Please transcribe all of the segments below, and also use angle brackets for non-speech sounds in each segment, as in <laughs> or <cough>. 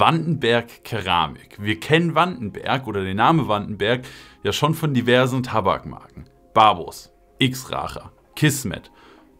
Wandenberg Keramik. Wir kennen Wandenberg oder den Namen Wandenberg ja schon von diversen Tabakmarken. Barbos, X-Racher, Kismet,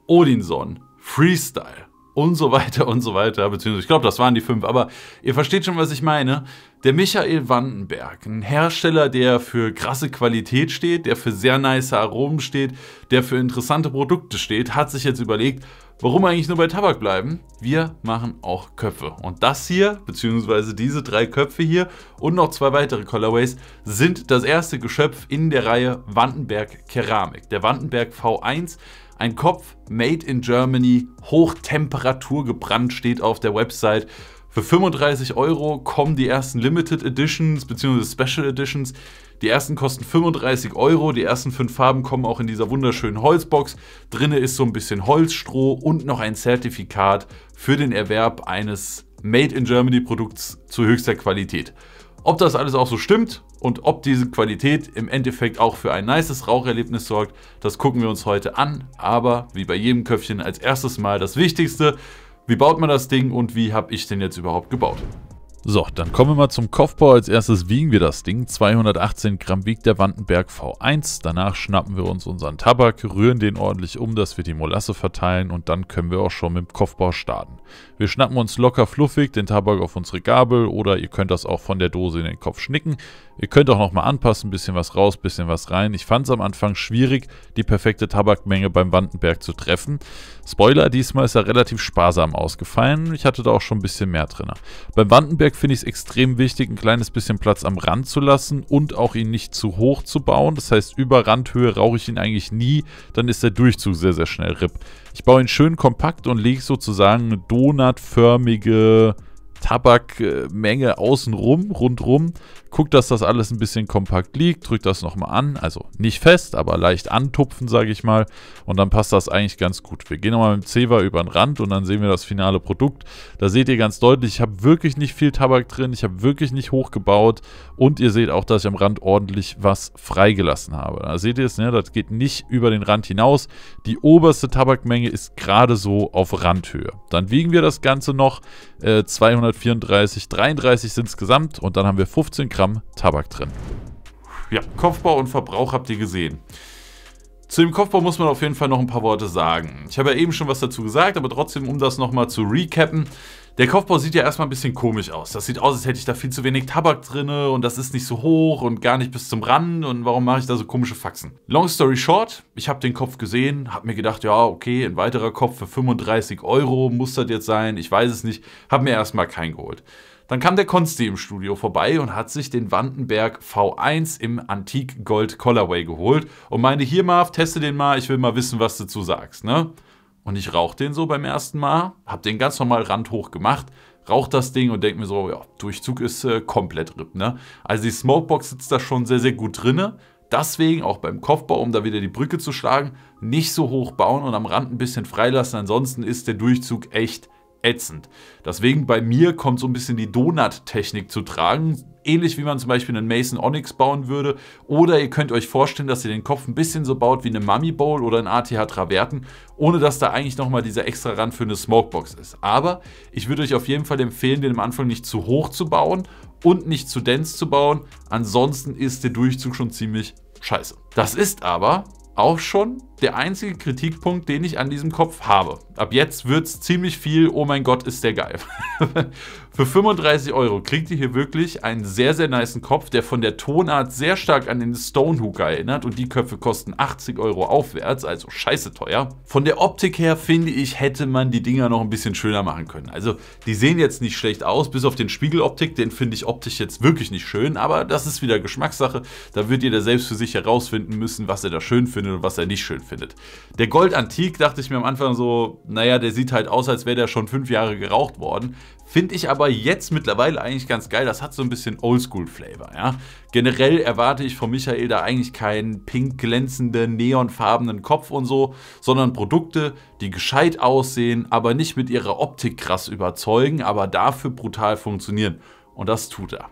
Odinson, Freestyle und so weiter und so weiter. Beziehungsweise, ich glaube, das waren die fünf, aber ihr versteht schon, was ich meine. Der Michael Wandenberg, ein Hersteller, der für krasse Qualität steht, der für sehr nice Aromen steht, der für interessante Produkte steht, hat sich jetzt überlegt, Warum eigentlich nur bei Tabak bleiben? Wir machen auch Köpfe. Und das hier, beziehungsweise diese drei Köpfe hier und noch zwei weitere Colorways, sind das erste Geschöpf in der Reihe Wandenberg Keramik. Der Wandenberg V1 ein Kopf made in Germany, Hochtemperatur gebrannt, steht auf der Website. Für 35 Euro kommen die ersten Limited Editions beziehungsweise Special Editions. Die ersten kosten 35 Euro. Die ersten fünf Farben kommen auch in dieser wunderschönen Holzbox. Drinne ist so ein bisschen Holzstroh und noch ein Zertifikat für den Erwerb eines Made in Germany Produkts zu höchster Qualität. Ob das alles auch so stimmt und ob diese Qualität im Endeffekt auch für ein nices Raucherlebnis sorgt, das gucken wir uns heute an. Aber wie bei jedem Köpfchen als erstes mal das Wichtigste, wie baut man das Ding und wie habe ich denn jetzt überhaupt gebaut? So, dann kommen wir mal zum Kopfbau. Als erstes wiegen wir das Ding. 218 Gramm wiegt der Wandenberg V1. Danach schnappen wir uns unseren Tabak, rühren den ordentlich um, dass wir die Molasse verteilen und dann können wir auch schon mit dem Kopfbau starten. Wir schnappen uns locker fluffig den Tabak auf unsere Gabel oder ihr könnt das auch von der Dose in den Kopf schnicken. Ihr könnt auch nochmal anpassen, bisschen was raus, bisschen was rein. Ich fand es am Anfang schwierig, die perfekte Tabakmenge beim Wandenberg zu treffen. Spoiler, diesmal ist er relativ sparsam ausgefallen. Ich hatte da auch schon ein bisschen mehr drin. Beim Wandenberg Bauwerk finde ich es extrem wichtig, ein kleines bisschen Platz am Rand zu lassen und auch ihn nicht zu hoch zu bauen. Das heißt, über Randhöhe rauche ich ihn eigentlich nie, dann ist der Durchzug sehr, sehr schnell RIP. Ich baue ihn schön kompakt und lege sozusagen eine donutförmige Tabakmenge außenrum, rundrum, Guckt, dass das alles ein bisschen kompakt liegt, drückt das nochmal an, also nicht fest, aber leicht antupfen, sage ich mal, und dann passt das eigentlich ganz gut. Wir gehen nochmal mit dem Zewa über den Rand und dann sehen wir das finale Produkt. Da seht ihr ganz deutlich, ich habe wirklich nicht viel Tabak drin, ich habe wirklich nicht hochgebaut und ihr seht auch, dass ich am Rand ordentlich was freigelassen habe. Da seht ihr es, ne? das geht nicht über den Rand hinaus. Die oberste Tabakmenge ist gerade so auf Randhöhe. Dann wiegen wir das Ganze noch, äh, 234, 33 sind es gesamt und dann haben wir 15 Gramm Gramm Tabak drin. Ja, Kopfbau und Verbrauch habt ihr gesehen. Zu dem Kopfbau muss man auf jeden Fall noch ein paar Worte sagen. Ich habe ja eben schon was dazu gesagt, aber trotzdem, um das nochmal zu recappen. Der Kopfbau sieht ja erstmal ein bisschen komisch aus. Das sieht aus, als hätte ich da viel zu wenig Tabak drin und das ist nicht so hoch und gar nicht bis zum Rand und warum mache ich da so komische Faxen? Long story short, ich habe den Kopf gesehen, habe mir gedacht, ja okay, ein weiterer Kopf für 35 Euro muss das jetzt sein, ich weiß es nicht, habe mir erstmal keinen geholt. Dann kam der Konsti im Studio vorbei und hat sich den Wandenberg V1 im Antique Gold Colorway geholt und meinte, hier Marv, teste den mal, ich will mal wissen, was du dazu sagst, ne? Und ich rauch den so beim ersten Mal, hab den ganz normal randhoch gemacht, rauch das Ding und denk mir so, ja, Durchzug ist äh, komplett RIP, ne? Also die Smokebox sitzt da schon sehr, sehr gut drinne. Deswegen auch beim Kopfbau, um da wieder die Brücke zu schlagen, nicht so hoch bauen und am Rand ein bisschen freilassen. Ansonsten ist der Durchzug echt ätzend. Deswegen bei mir kommt so ein bisschen die Donut-Technik zu tragen. Ähnlich wie man zum Beispiel einen Mason Onyx bauen würde. Oder ihr könnt euch vorstellen, dass ihr den Kopf ein bisschen so baut wie eine Mummy Bowl oder ein ATH Traverten, ohne dass da eigentlich nochmal dieser extra Rand für eine Smokebox ist. Aber ich würde euch auf jeden Fall empfehlen, den am Anfang nicht zu hoch zu bauen und nicht zu dense zu bauen. Ansonsten ist der Durchzug schon ziemlich scheiße. Das ist aber auch schon der einzige Kritikpunkt, den ich an diesem Kopf habe. Ab jetzt wird es ziemlich viel, oh mein Gott, ist der geil. <laughs> Für 35 Euro kriegt ihr hier wirklich einen sehr, sehr niceen Kopf, der von der Tonart sehr stark an den Stonehooker erinnert und die Köpfe kosten 80 Euro aufwärts, also scheiße teuer. Von der Optik her finde ich, hätte man die Dinger noch ein bisschen schöner machen können. Also die sehen jetzt nicht schlecht aus, bis auf den Spiegeloptik, den finde ich optisch jetzt wirklich nicht schön, aber das ist wieder Geschmackssache. Da wird ihr da selbst für sich herausfinden müssen, was er da schön findet und was er nicht schön findet findet. Der Gold Antik dachte ich mir am Anfang so, naja, der sieht halt aus, als wäre der schon fünf Jahre geraucht worden. Finde ich aber jetzt mittlerweile eigentlich ganz geil. Das hat so ein bisschen Oldschool-Flavor, ja. Generell erwarte ich von Michael da eigentlich keinen pink glänzenden, neonfarbenen Kopf und so, sondern Produkte, die gescheit aussehen, aber nicht mit ihrer Optik krass überzeugen, aber dafür brutal funktionieren. Und das tut er.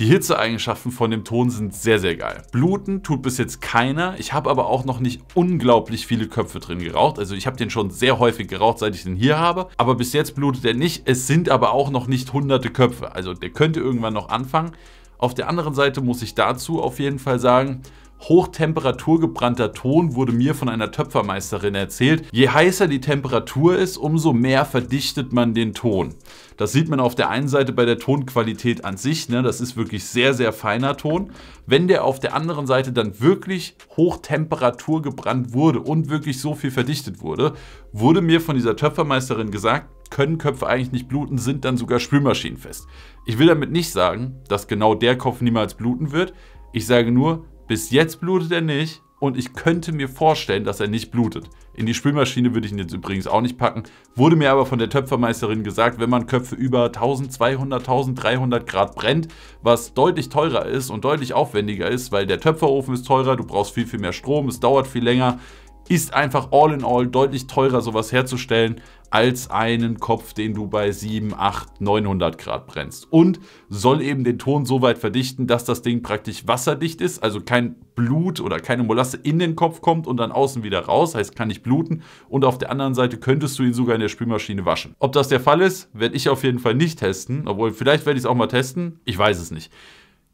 Die Hitzeeigenschaften von dem Ton sind sehr, sehr geil. Bluten tut bis jetzt keiner. Ich habe aber auch noch nicht unglaublich viele Köpfe drin geraucht. Also ich habe den schon sehr häufig geraucht, seit ich den hier habe. Aber bis jetzt blutet er nicht. Es sind aber auch noch nicht hunderte Köpfe. Also der könnte irgendwann noch anfangen. Auf der anderen Seite muss ich dazu auf jeden Fall sagen, hochtemperaturgebrannter Ton wurde mir von einer Töpfermeisterin erzählt. Je heißer die Temperatur ist, umso mehr verdichtet man den Ton. Das sieht man auf der einen Seite bei der Tonqualität an sich, ne? das ist wirklich sehr, sehr feiner Ton. Wenn der auf der anderen Seite dann wirklich hochtemperatur gebrannt wurde und wirklich so viel verdichtet wurde, wurde mir von dieser Töpfermeisterin gesagt, können Köpfe eigentlich nicht bluten, sind dann sogar spülmaschinenfest. Ich will damit nicht sagen, dass genau der Kopf niemals bluten wird. Ich sage nur, bis jetzt blutet er nicht und ich könnte mir vorstellen, dass er nicht blutet. In die Spülmaschine würde ich ihn jetzt übrigens auch nicht packen, wurde mir aber von der Töpfermeisterin gesagt, wenn man Köpfe über 1200, 1300 Grad brennt, was deutlich teurer ist und deutlich aufwendiger ist, weil der Töpferofen ist teurer, du brauchst viel, viel mehr Strom, es dauert viel länger, ist einfach all in all deutlich teurer, sowas herzustellen, als einen Kopf, den du bei 7, 8, 900 Grad brennst. Und soll eben den Ton so weit verdichten, dass das Ding praktisch wasserdicht ist, also kein Blut oder keine Molasse in den Kopf kommt und dann außen wieder raus, heißt kann nicht bluten. Und auf der anderen Seite könntest du ihn sogar in der Spülmaschine waschen. Ob das der Fall ist, werde ich auf jeden Fall nicht testen, obwohl vielleicht werde ich es auch mal testen, ich weiß es nicht.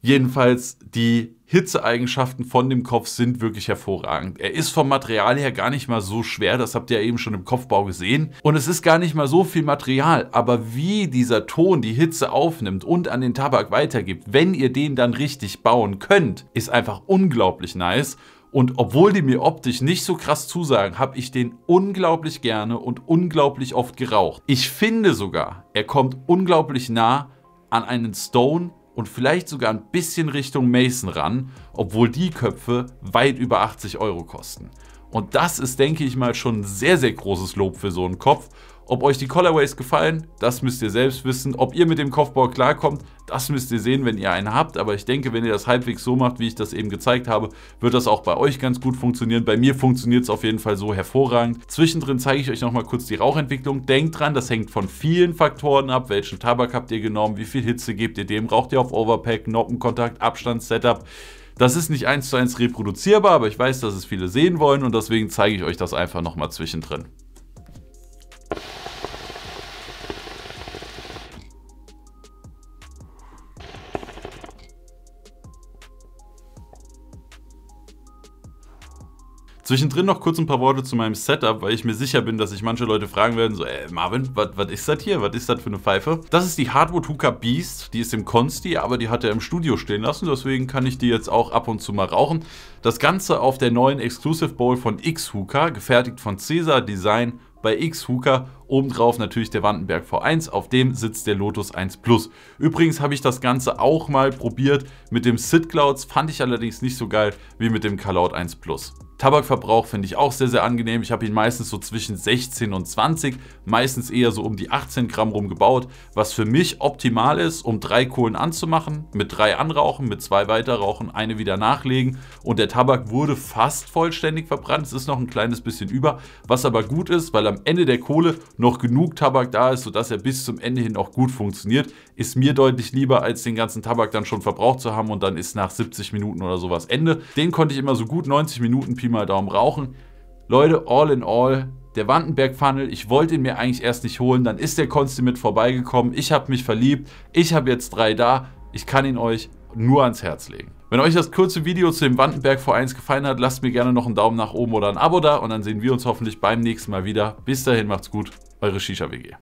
Jedenfalls die Hitzeeigenschaften von dem Kopf sind wirklich hervorragend. Er ist vom Material her gar nicht mal so schwer, das habt ihr ja eben schon im Kopfbau gesehen. Und es ist gar nicht mal so viel Material, aber wie dieser Ton die Hitze aufnimmt und an den Tabak weitergibt, wenn ihr den dann richtig bauen könnt, ist einfach unglaublich nice. Und obwohl die mir optisch nicht so krass zusagen, habe ich den unglaublich gerne und unglaublich oft geraucht. Ich finde sogar, er kommt unglaublich nah an einen Stone, und vielleicht sogar ein bisschen Richtung Mason ran, obwohl die Köpfe weit über 80 Euro kosten. Und das ist, denke ich mal, schon ein sehr, sehr großes Lob für so einen Kopf ob euch die Colorways gefallen, das müsst ihr selbst wissen. Ob ihr mit dem Kopfball klarkommt, das müsst ihr sehen, wenn ihr einen habt. Aber ich denke, wenn ihr das halbwegs so macht, wie ich das eben gezeigt habe, wird das auch bei euch ganz gut funktionieren. Bei mir funktioniert es auf jeden Fall so hervorragend. Zwischendrin zeige ich euch nochmal kurz die Rauchentwicklung. Denkt dran, das hängt von vielen Faktoren ab. Welchen Tabak habt ihr genommen? Wie viel Hitze gebt ihr dem? Raucht ihr auf Overpack, Noppenkontakt, Abstand, Setup? Das ist nicht eins zu eins reproduzierbar, aber ich weiß, dass es viele sehen wollen und deswegen zeige ich euch das einfach nochmal zwischendrin. Zwischendrin noch kurz ein paar Worte zu meinem Setup, weil ich mir sicher bin, dass sich manche Leute fragen werden, so, ey Marvin, was ist das hier? Was ist das für eine Pfeife? Das ist die Hardwood Hooker Beast, die ist im Konsti, aber die hat er im Studio stehen lassen, deswegen kann ich die jetzt auch ab und zu mal rauchen. Das Ganze auf der neuen Exclusive Bowl von X Hooker, gefertigt von Cesar Design bei X Hookah Obendrauf natürlich der Wandenberg V1, auf dem sitzt der Lotus 1 Plus. Übrigens habe ich das Ganze auch mal probiert mit dem Sid Clouds, fand ich allerdings nicht so geil wie mit dem Calout 1 Plus. Tabakverbrauch finde ich auch sehr, sehr angenehm. Ich habe ihn meistens so zwischen 16 und 20, meistens eher so um die 18 Gramm rum gebaut, was für mich optimal ist, um drei Kohlen anzumachen, mit drei anrauchen, mit zwei weiterrauchen, eine wieder nachlegen und der Tabak wurde fast vollständig verbrannt. Es ist noch ein kleines bisschen über, was aber gut ist, weil am Ende der Kohle noch genug Tabak da ist, sodass er bis zum Ende hin auch gut funktioniert, ist mir deutlich lieber, als den ganzen Tabak dann schon verbraucht zu haben und dann ist nach 70 Minuten oder sowas Ende. Den konnte ich immer so gut 90 Minuten Pi mal Daumen rauchen. Leute, all in all, der Wandenberg-Funnel, ich wollte ihn mir eigentlich erst nicht holen, dann ist der Konsti mit vorbeigekommen, ich habe mich verliebt, ich habe jetzt drei da, ich kann ihn euch nur ans Herz legen. Wenn euch das kurze Video zu dem Wandenberg V1 gefallen hat, lasst mir gerne noch einen Daumen nach oben oder ein Abo da und dann sehen wir uns hoffentlich beim nächsten Mal wieder. Bis dahin macht's gut, eure Shisha WG.